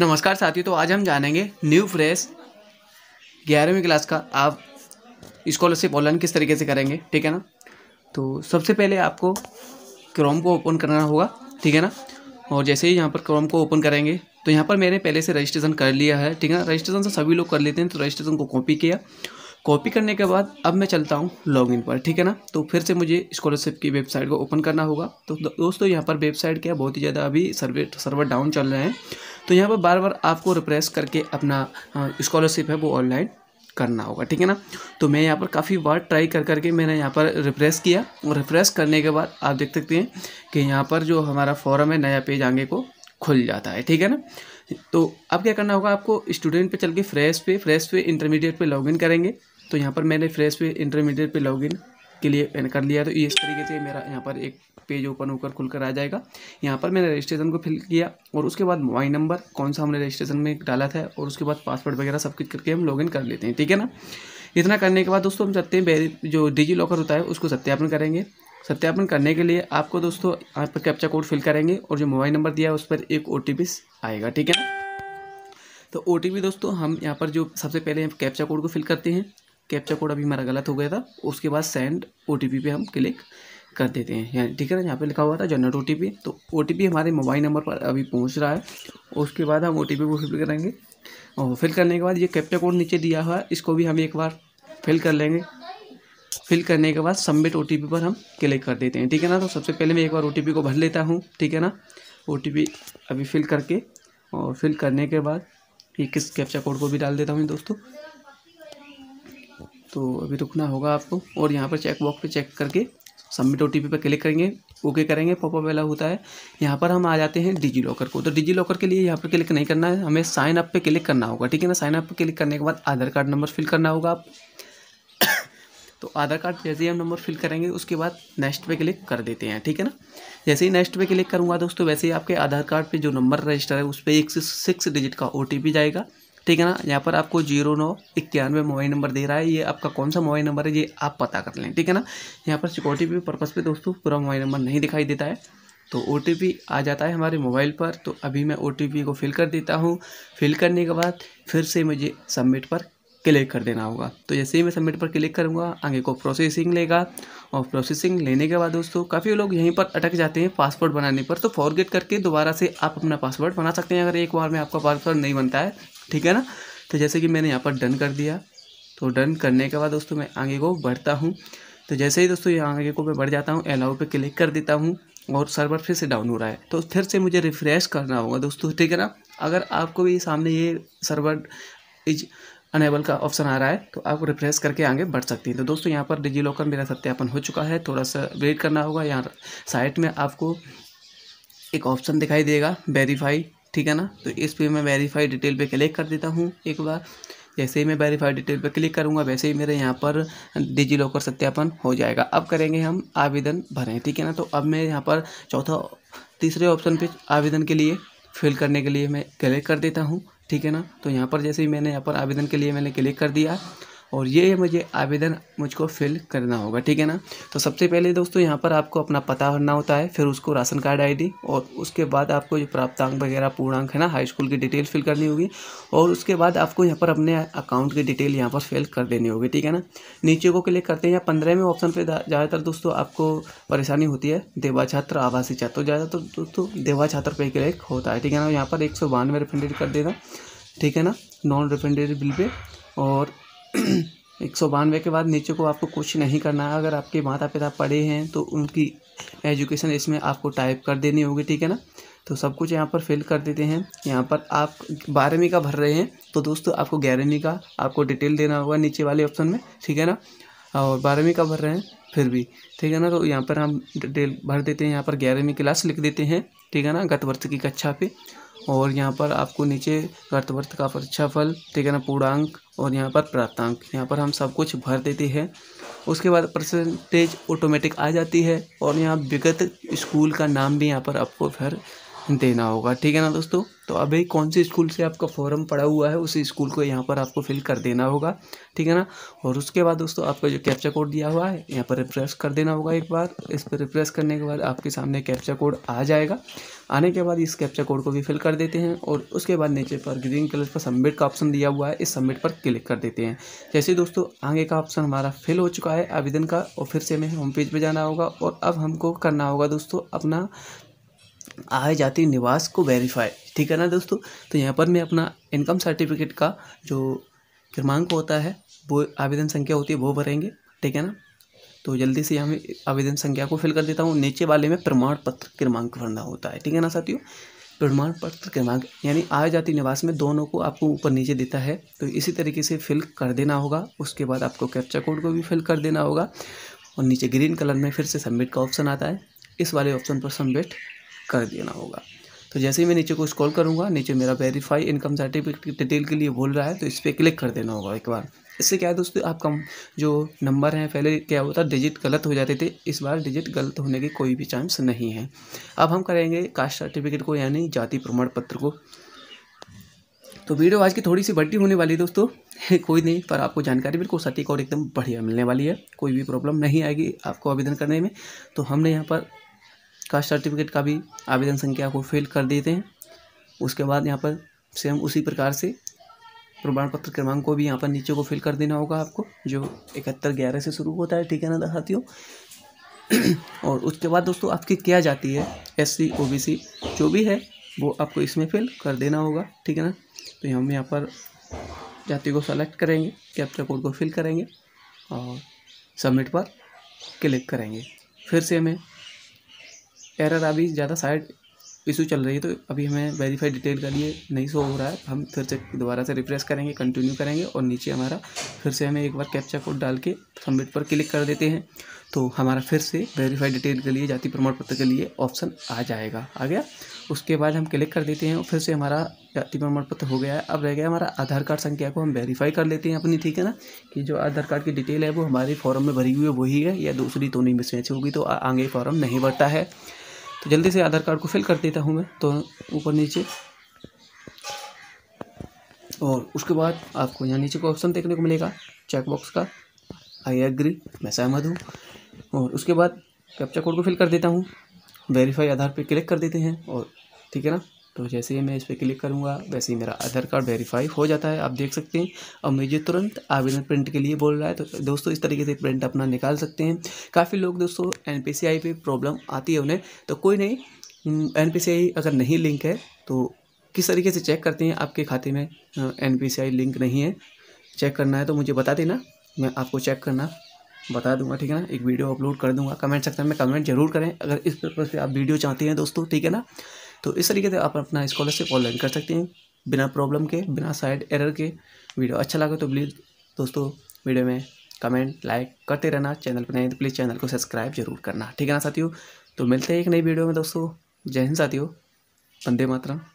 नमस्कार साथियों तो आज हम जानेंगे न्यू फ्रेश ग्यारहवीं क्लास का आप स्कॉलरशिप ऑनलाइन किस तरीके से करेंगे ठीक है ना तो सबसे पहले आपको क्रोम को ओपन करना होगा ठीक है ना और जैसे ही यहाँ पर क्रोम को ओपन करेंगे तो यहाँ पर मैंने पहले से रजिस्ट्रेशन कर लिया है ठीक है ना रजिस्ट्रेशन से तो सभी लोग कर लेते हैं तो रजिस्ट्रेशन को कॉपी किया कॉपी करने के बाद अब मैं चलता हूँ लॉगिन पर ठीक है ना तो फिर से मुझे स्कॉलरशिप की वेबसाइट को ओपन करना होगा तो दोस्तों यहाँ पर वेबसाइट क्या बहुत ही ज़्यादा अभी सर्वे सर्वर डाउन चल रहे हैं तो यहाँ पर बार बार आपको रिप्रेस करके अपना स्कॉलरशिप हाँ, है वो ऑनलाइन करना होगा ठीक है ना तो मैं यहाँ पर काफ़ी बार ट्राई कर करके मैंने यहाँ पर रिफ्रेस किया और रिफ्रेस करने के बाद आप देख सकते हैं कि यहाँ पर जो हमारा फॉरम है नया पेज आगे को खुल जाता है ठीक है ना तो अब क्या करना होगा आपको स्टूडेंट पे चल के फ्रेश पे फ्रेश पे इंटरमीडिएट पे लॉगिन करेंगे तो यहाँ पर मैंने फ्रेश पे इंटरमीडिएट पे लॉगिन के लिए कर लिया तो इस तरीके से मेरा यहाँ पर एक पेज ओपन होकर खुलकर आ जाएगा यहाँ पर मैंने रजिस्ट्रेशन को फिल किया और उसके बाद मोबाइल नंबर कौन सा हमने रजिस्ट्रेशन में डाला था और उसके बाद पासवर्ड वगैरह सब कुछ करके हम लॉगिन कर लेते हैं ठीक है ना इतना करने के बाद दोस्तों हम सत्य जो डिजी लॉकर होता है उसको सत्यापन करेंगे सत्यापन करने के लिए आपको दोस्तों यहाँ पर कैप्चा कोड फिल करेंगे और जो मोबाइल नंबर दिया है उस पर एक ओ आएगा ठीक है तो ओ दोस्तों हम यहाँ पर जो सबसे पहले कैप्चा कोड को फिल करते हैं कैप्चा कोड अभी हमारा गलत हो गया था उसके बाद सेंड ओ पे हम क्लिक कर देते हैं यानी ठीक है यहाँ पे लिखा हुआ था जनरल ओ तो ओ हमारे मोबाइल नंबर पर अभी पहुँच रहा है उसके बाद हम ओ को फिल करेंगे और फिल करने के बाद ये कैप्चा कोड नीचे दिया हुआ है इसको भी हम एक बार फिल कर लेंगे फिल करने के बाद सबमिट ओ पर हम क्लिक कर देते हैं ठीक है ना तो सबसे पहले मैं एक बार ओ को भर लेता हूँ ठीक है ना ओ अभी फिल करके और फिल करने के बाद ये किस कैप्चा कोड को भी डाल देता हूँ दोस्तों तो अभी रुकना होगा आपको और यहाँ पर चेक बॉक्स पे चेक करके सबमिट ओ पर क्लिक करेंगे ओके करेंगे पॉपअप वाला होता है यहाँ पर हम आ जाते हैं डिजी लॉकर को तो डिजी लॉकर के लिए यहाँ पर क्लिक नहीं करना है हमें साइन अप पे क्लिक करना होगा ठीक है ना साइन अप पे क्लिक करने के बाद आधार कार्ड नंबर फिल करना होगा आप तो आधार कार्ड जैसे ही हम नंबर फिल करेंगे उसके बाद नेक्स्ट पे क्लिक कर देते हैं ठीक है ना जैसे ही नेक्स्ट पे क्लिक करूँगा दोस्तों वैसे ही आपके आधार कार्ड पे जो नंबर रजिस्टर है उस पर एक से सिक्स डिजिट का ओ जाएगा ठीक है ना यहाँ पर आपको जीरो नौ इक्यानवे मोबाइल नंबर दे रहा है ये आपका कौन सा मोबाइल नंबर है ये आप पता कर लें ठीक है ना यहाँ पर सिक्योरिटी पर्पज़ पर दोस्तों पूरा मोबाइल नंबर नहीं दिखाई देता है तो ओ आ जाता है हमारे मोबाइल पर तो अभी मैं ओ को फिल कर देता हूँ फिल करने के बाद फिर से मुझे सबमिट पर क्लिक कर देना होगा तो जैसे ही मैं सबमिट पर क्लिक करूँगा आगे को प्रोसेसिंग लेगा और प्रोसेसिंग लेने के बाद दोस्तों काफ़ी लोग यहीं पर अटक जाते हैं पासवर्ड बनाने पर तो फॉरगेट करके दोबारा से आप अपना पासवर्ड बना सकते हैं अगर एक बार में आपका पासवर्ड नहीं बनता है ठीक है ना तो जैसे कि मैंने यहाँ पर डन कर दिया तो डन करने के बाद दोस्तों मैं आगे को बढ़ता हूँ तो जैसे ही दोस्तों यहाँ आगे को मैं बढ़ जाता हूँ अलाउ पर क्लिक कर देता हूँ और सर्वर फिर से डाउन हो रहा है तो फिर से मुझे रिफ़्रेश करना होगा दोस्तों ठीक है ना अगर आपको भी सामने ये सर्वर इज अनेबल का ऑप्शन आ रहा है तो आप रिफ्रेश करके आगे बढ़ सकती हैं तो दोस्तों यहाँ पर डिजी लॉकर मेरा सत्यापन हो चुका है थोड़ा सा वेट करना होगा यहाँ साइट में आपको एक ऑप्शन दिखाई देगा वेरीफाई ठीक है ना तो इस पर मैं वेरीफाई डिटेल पे क्लिक कर देता हूँ एक बार जैसे ही मैं वेरीफाई डिटेल पर क्लिक करूँगा वैसे ही मेरे यहाँ पर डिजी लॉकर सत्यापन हो जाएगा अब करेंगे हम आवेदन भरें ठीक है ना तो अब मैं यहाँ पर चौथा तीसरे ऑप्शन पे आवेदन के लिए फिल करने के लिए मैं क्लिक कर देता हूँ ठीक है ना तो यहाँ पर जैसे ही मैंने यहाँ पर आवेदन के लिए मैंने क्लिक कर दिया और ये मुझे आवेदन मुझको फिल करना होगा ठीक है ना तो सबसे पहले दोस्तों यहाँ पर आपको अपना पता भरना होता है फिर उसको राशन कार्ड आईडी और उसके बाद आपको जो प्राप्तांक वगैरह पूर्णांक है ना हाई स्कूल की डिटेल फिल करनी होगी और उसके बाद आपको यहाँ पर अपने अकाउंट की डिटेल यहाँ पर फिल कर देनी होगी ठीक है ना नीचे को क्लिक करते हैं यहाँ पंद्रहवें ऑप्शन पर ज़्यादातर दोस्तों आपको परेशानी होती है देवा छात्र आवासीय छात्र तो ज़्यादातर दोस्तों देवा छात्र पे क्लिक होता है ठीक है ना यहाँ पर एक सौ बानवे रिफंडेड कर देना ठीक है ना नॉन रिफंडेड बिल पे और एक सौ बानवे के बाद नीचे को आपको कुछ नहीं करना है अगर आपके माता पिता पढ़े हैं तो उनकी एजुकेशन इसमें आपको टाइप कर देनी होगी ठीक है ना तो सब कुछ यहाँ पर फिल कर देते हैं यहाँ पर आप बारहवीं का भर रहे हैं तो दोस्तों आपको ग्यारहवीं का आपको डिटेल देना होगा नीचे वाले ऑप्शन में ठीक है ना और बारहवीं का भर रहे हैं फिर भी ठीक है ना तो यहाँ पर हम डिटेल भर देते हैं यहाँ पर ग्यारहवीं क्लास लिख देते हैं ठीक है ना गत वर्ष की कक्षा पे और यहाँ पर आपको नीचे कर्तव्य का परीक्षाफल ठीक है ना पूर्णांक और यहाँ पर प्राप्तांक यहाँ पर हम सब कुछ भर देते हैं उसके बाद परसेंटेज ऑटोमेटिक आ जाती है और यहाँ विगत स्कूल का नाम भी यहाँ पर आपको फिर देना होगा ठीक है ना दोस्तों तो अभी कौन से स्कूल से आपका फॉर्म पड़ा हुआ है उस स्कूल को यहाँ पर आपको फिल कर देना होगा ठीक है ना और उसके बाद दोस्तों आपका जो कैप्चा कोड दिया हुआ है यहाँ पर रिफ्रेश कर देना होगा एक बार इस पर रिफ्रेश करने के बाद आपके सामने कैप्चा कोड आ जाएगा आने के बाद इस कैप्चा कोड को भी फिल कर देते हैं और उसके बाद नीचे पर ग्रीन कलर पर सबमिट का ऑप्शन दिया हुआ है इस सबमिट पर क्लिक कर देते हैं जैसे दोस्तों आगे का ऑप्शन हमारा फिल हो चुका है आवेदन का और फिर से हमें होम पेज पर जाना होगा और अब हमको करना होगा दोस्तों अपना आय जाति निवास को वेरीफाई ठीक है ना दोस्तों तो यहाँ पर मैं अपना इनकम सर्टिफिकेट का जो क्रमांक होता है वो आवेदन संख्या होती है वो भरेंगे ठीक है ना तो जल्दी से यहाँ आवेदन संख्या को फिल कर देता हूँ नीचे वाले में प्रमाण पत्र क्रमांक भरना होता है ठीक है ना साथियों प्रमाण पत्र क्रमांक यानी आय जाति निवास में दोनों को आपको ऊपर नीचे देता है तो इसी तरीके से फिल कर देना होगा उसके बाद आपको कैप्चा कोड को भी फिल कर देना होगा और नीचे ग्रीन कलर में फिर से सबमिट का ऑप्शन आता है इस वाले ऑप्शन पर सबमिट कर देना होगा तो जैसे ही मैं नीचे को स्कॉल करूँगा नीचे मेरा वेरीफाई इनकम सर्टिफिकेट की डिटेल के लिए बोल रहा है तो इस पर क्लिक कर देना होगा एक बार इससे क्या है दोस्तों आपका जो नंबर है पहले क्या होता डिजिट गलत हो जाते थे इस बार डिजिट गलत होने के कोई भी चांस नहीं है अब हम करेंगे कास्ट सर्टिफिकेट को यानी जाति प्रमाण पत्र को तो वीडियो आज की थोड़ी सी बड्डी होने वाली है दोस्तों कोई नहीं पर आपको जानकारी बिल्कुल सटीक और एकदम बढ़िया मिलने वाली है कोई भी प्रॉब्लम नहीं आएगी आपको आवेदन करने में तो हमने यहाँ पर कास्ट सर्टिफिकेट का भी आवेदन संख्या को फिल कर देते हैं उसके बाद यहाँ पर सेम उसी प्रकार से प्रमाण पत्र क्रमांक को भी यहाँ पर नीचे को फिल कर देना होगा आपको जो इकहत्तर ग्यारह से शुरू होता है ठीक है ना साथियों और उसके बाद दोस्तों आपकी क्या जाती है S C O B C जो भी है वो आपको इसमें फिल कर देना होगा ठीक है ना तो हम यहाँ पर जाति को सेलेक्ट करेंगे कैप्चर कोड को फिल करेंगे और सबमिट पर क्लिक करेंगे फिर से हमें एरर अभी ज़्यादा साइड इशू चल रही है तो अभी हमें वेरीफाई डिटेल का लिए नहीं शो हो रहा है हम फिर से दोबारा से रिफ्रेश करेंगे कंटिन्यू करेंगे और नीचे हमारा फिर से हमें एक बार कैप्चा कोड डाल के सबमिट पर क्लिक कर देते हैं तो हमारा फिर से वेरीफाई डिटेल के लिए जाति प्रमाण पत्र के लिए ऑप्शन आ जाएगा आ गया उसके बाद हम क्लिक कर देते हैं और फिर से हमारा जाति प्रमाण पत्र हो गया है अब रह गया हमारा आधार कार्ड संख्या को हम वेरीफाई कर लेते हैं अपनी ठीक है ना कि जो आधार कार्ड की डिटेल है वो हमारे फॉर्म में भरी हुई है वही है या दूसरी तो नहीं मिसमैच होगी तो आगे फॉर्म नहीं भरता है तो जल्दी से आधार कार्ड को फिल कर देता हूँ मैं तो ऊपर नीचे और उसके बाद आपको यहाँ नीचे को ऑप्शन देखने को मिलेगा चेकबॉक्स का आई एग्री मैं सहमत हूँ और उसके बाद कैप्चा कोड को फिल कर देता हूँ वेरीफाई आधार पर क्लिक कर देते हैं और ठीक है ना तो जैसे ही मैं इस पर क्लिक करूँगा वैसे ही मेरा आधार कार्ड वेरीफाई हो जाता है आप देख सकते हैं और मुझे तुरंत आवेदन प्रिंट के लिए बोल रहा है तो दोस्तों इस तरीके से प्रिंट अपना निकाल सकते हैं काफ़ी लोग दोस्तों एन पर प्रॉब्लम आती है उन्हें तो कोई नहीं एन हम्म, अगर नहीं लिंक है तो किस तरीके से चेक करते हैं आपके खाते में एन लिंक नहीं है चेक करना है तो मुझे बता देना मैं आपको चेक करना बता दूंगा ठीक है ना एक वीडियो अपलोड कर दूंगा कमेंट सेक्शन में कमेंट जरूर करें अगर इस पर्पज़ से आप वीडियो चाहते हैं दोस्तों ठीक है ना तो इस तरीके से आप अपना स्कॉलरशिप ऑनलाइन कर सकते हैं बिना प्रॉब्लम के बिना साइड एरर के वीडियो अच्छा लगा तो प्लीज़ दोस्तों वीडियो में कमेंट लाइक करते रहना चैनल पर नहीं तो प्लीज़ चैनल को सब्सक्राइब जरूर करना ठीक है ना साथियों तो मिलते हैं एक नई वीडियो में दोस्तों जय हिंद साथियों वंदे मातरम